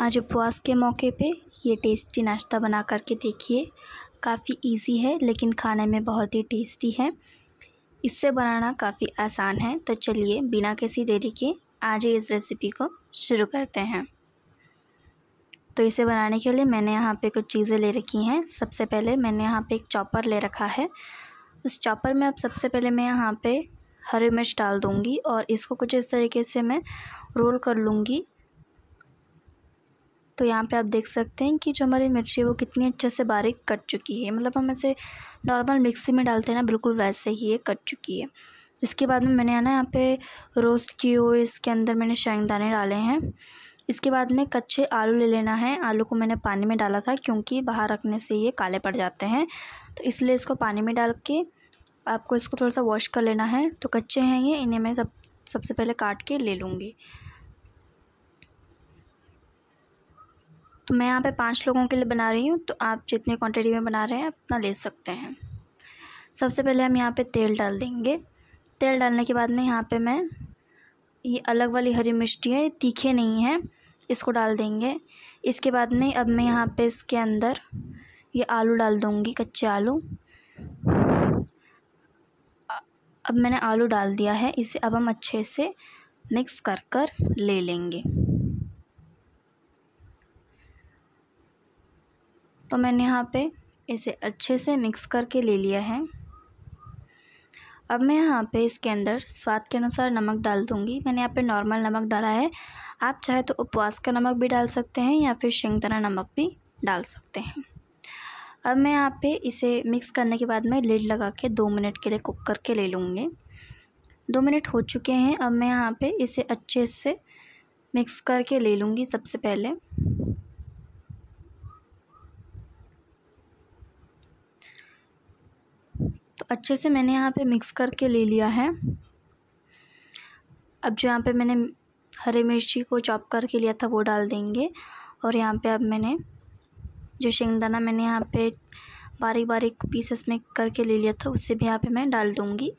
आज उपवास के मौके पे ये टेस्टी नाश्ता बना करके देखिए काफ़ी इजी है लेकिन खाने में बहुत ही टेस्टी है इससे बनाना काफ़ी आसान है तो चलिए बिना किसी देरी के आज ही इस रेसिपी को शुरू करते हैं तो इसे बनाने के लिए मैंने यहाँ पे कुछ चीज़ें ले रखी हैं सबसे पहले मैंने यहाँ पे एक चॉपर ले रखा है उस चॉपर में अब सबसे पहले मैं यहाँ पे हरी मिर्च डाल दूँगी और इसको कुछ इस तरीके से मैं रोल कर लूँगी तो यहाँ पे आप देख सकते हैं कि जो हमारी मिर्ची है वो कितनी अच्छे से बारीक कट चुकी है मतलब हम ऐसे नॉर्मल मिक्सी में डालते हैं ना बिल्कुल वैसे ही ये कट चुकी है इसके बाद में मैंने ना यहाँ पे रोस्ट किए हुए इसके अंदर मैंने शेंगदाने डाले हैं इसके बाद में कच्चे आलू ले लेना है आलू को मैंने पानी में डाला था क्योंकि बाहर रखने से ये काले पड़ जाते हैं तो इसलिए इसको पानी में डाल के आपको इसको थोड़ा सा वॉश कर लेना है तो कच्चे हैं ये इन्हें मैं सब सबसे पहले काट के ले लूँगी तो मैं यहाँ पे पाँच लोगों के लिए बना रही हूँ तो आप जितनी क्वांटिटी में बना रहे हैं उतना ले सकते हैं सबसे पहले हम यहाँ पे तेल डाल देंगे तेल डालने के बाद में यहाँ पे मैं ये अलग वाली हरी मिर्ची है तीखे नहीं हैं इसको डाल देंगे इसके बाद में अब मैं यहाँ पे इसके अंदर ये आलू डाल दूँगी कच्चे आलू अब मैंने आलू डाल दिया है इसे अब हम अच्छे से मिक्स कर कर ले लेंगे तो मैंने यहाँ पे इसे अच्छे से मिक्स करके ले लिया है अब मैं यहाँ पे इसके अंदर स्वाद के अनुसार नमक डाल दूँगी मैंने यहाँ पे नॉर्मल नमक डाला है आप चाहे तो उपवास का नमक भी डाल सकते हैं या फिर शेंगदाना नमक भी डाल सकते हैं अब मैं यहाँ पे इसे मिक्स करने के बाद मैं लिड लगा के दो मिनट के लिए कुक करके ले लूँगी दो मिनट हो चुके हैं अब मैं यहाँ पे इसे अच्छे से मिक्स करके ले लूँगी सबसे पहले तो अच्छे से मैंने यहाँ पे मिक्स करके ले लिया है अब जो यहाँ पे मैंने हरी मिर्ची को चॉप करके लिया था वो डाल देंगे और यहाँ पे अब मैंने जो शेंगदाना मैंने यहाँ पे बारीक बारीक पीसेस में करके ले लिया था उससे भी यहाँ पे मैं डाल दूँगी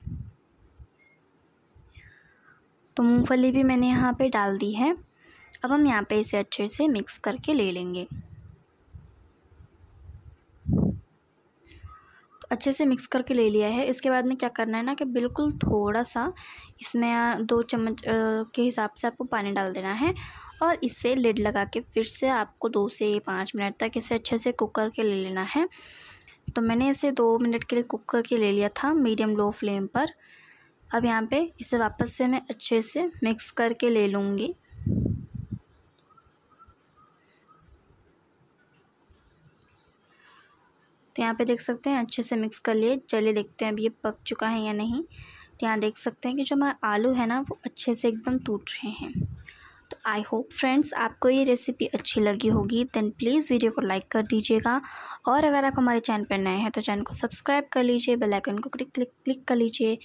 तो मूँगफली भी मैंने यहाँ पे डाल दी है अब हम यहाँ पे इसे अच्छे से मिक्स करके ले लेंगे तो अच्छे से मिक्स करके ले लिया है इसके बाद में क्या करना है ना कि बिल्कुल थोड़ा सा इसमें दो चम्मच के हिसाब से आपको पानी डाल देना है और इसे लिड लगा के फिर से आपको दो से पाँच मिनट तक इसे अच्छे से कुक करके ले लेना है तो मैंने इसे दो मिनट के लिए कुक करके ले लिया था मीडियम लो फ्लेम पर अब यहाँ पे इसे वापस से मैं अच्छे से मिक्स करके ले लूँगी तो यहाँ पे देख सकते हैं अच्छे से मिक्स कर लिए चलिए देखते हैं अब ये पक चुका है या नहीं तो यहाँ देख सकते हैं कि जो हमारा आलू है ना वो अच्छे से एकदम टूट रहे हैं तो आई होप फ्रेंड्स आपको ये रेसिपी अच्छी लगी होगी देन प्लीज़ वीडियो को लाइक कर दीजिएगा और अगर आप हमारे चैनल पर नए हैं तो चैनल को सब्सक्राइब कर लीजिए बेल आइकन को क्लिक क्लिक क्लिक कर लीजिए